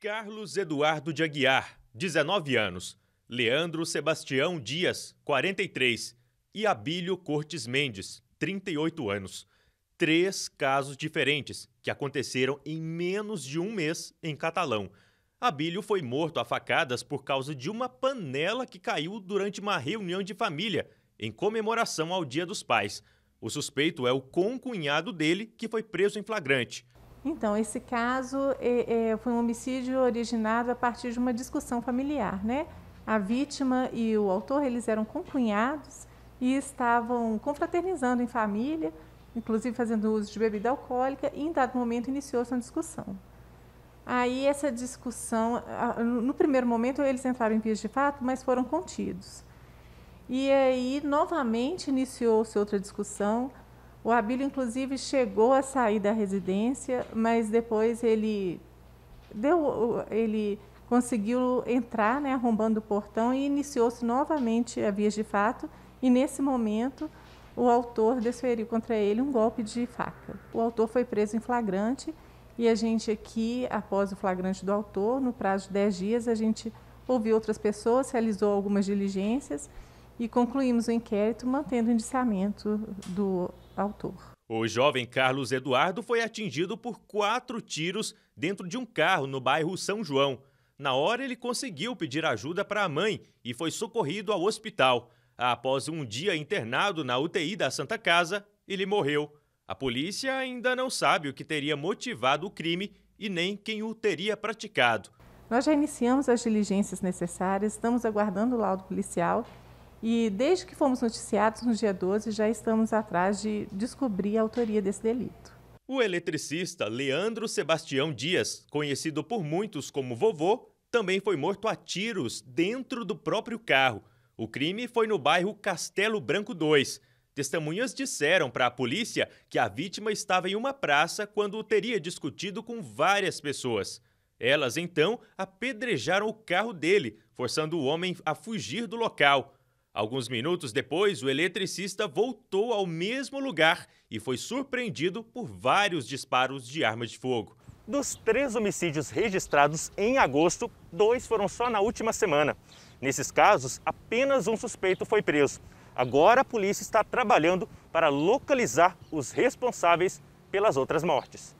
Carlos Eduardo de Aguiar, 19 anos. Leandro Sebastião Dias, 43. E Abílio Cortes Mendes, 38 anos. Três casos diferentes que aconteceram em menos de um mês em Catalão. Abílio foi morto a facadas por causa de uma panela que caiu durante uma reunião de família em comemoração ao Dia dos Pais. O suspeito é o concunhado dele, que foi preso em flagrante. Então, esse caso é, é, foi um homicídio originado a partir de uma discussão familiar, né? A vítima e o autor, eles eram concunhados e estavam confraternizando em família, inclusive fazendo uso de bebida alcoólica, e em dado momento iniciou-se uma discussão. Aí essa discussão, no primeiro momento eles entraram em vias de fato, mas foram contidos. E aí novamente iniciou-se outra discussão, o Abílio, inclusive, chegou a sair da residência, mas depois ele deu, ele conseguiu entrar, né, arrombando o portão e iniciou-se novamente a vias de fato. E nesse momento, o autor desferiu contra ele um golpe de faca. O autor foi preso em flagrante e a gente aqui, após o flagrante do autor, no prazo de 10 dias, a gente ouviu outras pessoas, realizou algumas diligências e concluímos o inquérito mantendo o indiciamento do autor. O jovem Carlos Eduardo foi atingido por quatro tiros dentro de um carro no bairro São João. Na hora, ele conseguiu pedir ajuda para a mãe e foi socorrido ao hospital. Após um dia internado na UTI da Santa Casa, ele morreu. A polícia ainda não sabe o que teria motivado o crime e nem quem o teria praticado. Nós já iniciamos as diligências necessárias, estamos aguardando o laudo policial e desde que fomos noticiados no dia 12, já estamos atrás de descobrir a autoria desse delito. O eletricista Leandro Sebastião Dias, conhecido por muitos como Vovô, também foi morto a tiros dentro do próprio carro. O crime foi no bairro Castelo Branco 2. Testemunhas disseram para a polícia que a vítima estava em uma praça quando o teria discutido com várias pessoas. Elas então apedrejaram o carro dele, forçando o homem a fugir do local. Alguns minutos depois, o eletricista voltou ao mesmo lugar e foi surpreendido por vários disparos de arma de fogo. Dos três homicídios registrados em agosto, dois foram só na última semana. Nesses casos, apenas um suspeito foi preso. Agora a polícia está trabalhando para localizar os responsáveis pelas outras mortes.